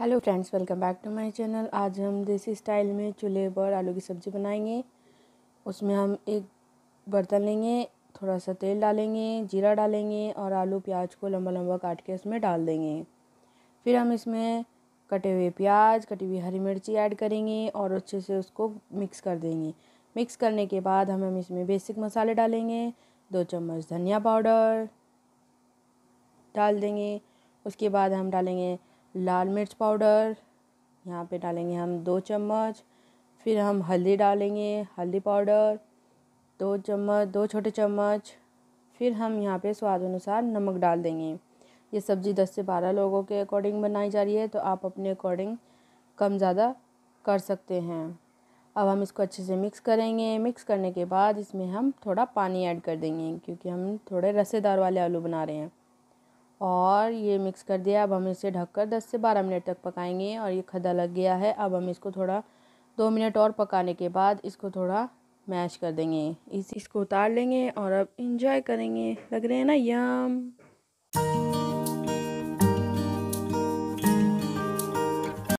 hello friends welcome back to my channel आज हम देसी स्टाइल में चूल्हे पर आलू की सब्ज़ी बनाएंगे उसमें हम एक बर्तन लेंगे थोड़ा सा तेल डालेंगे जीरा डालेंगे और आलू प्याज को लंबा लंबा काट के उसमें डाल देंगे फिर हम इसमें कटे हुए प्याज कटी हुई हरी मिर्ची ऐड करेंगे और अच्छे से उसको मिक्स कर देंगे मिक्स करने के बाद हम हम इसमें बेसिक मसाले डालेंगे दो चम्मच धनिया पाउडर डाल देंगे उसके बाद हम डालेंगे लाल मिर्च पाउडर यहाँ पे डालेंगे हम दो चम्मच फिर हम हल्दी डालेंगे हल्दी पाउडर दो चम्मच दो छोटे चम्मच फिर हम यहाँ पे स्वाद अनुसार नमक डाल देंगे ये सब्ज़ी दस से बारह लोगों के अकॉर्डिंग बनाई जा रही है तो आप अपने अकॉर्डिंग कम ज़्यादा कर सकते हैं अब हम इसको अच्छे से मिक्स करेंगे मिक्स करने के बाद इसमें हम थोड़ा पानी ऐड कर देंगे क्योंकि हम थोड़े रसेदार वाले आलू बना रहे हैं और ये मिक्स कर दिया अब हम इसे ढककर 10 से 12 मिनट तक पकाएंगे और ये खदा लग गया है अब हम इसको थोड़ा दो मिनट और पकाने के बाद इसको थोड़ा मैश कर देंगे इस इसको उतार लेंगे और अब इंजॉय करेंगे लग रहे हैं ना यम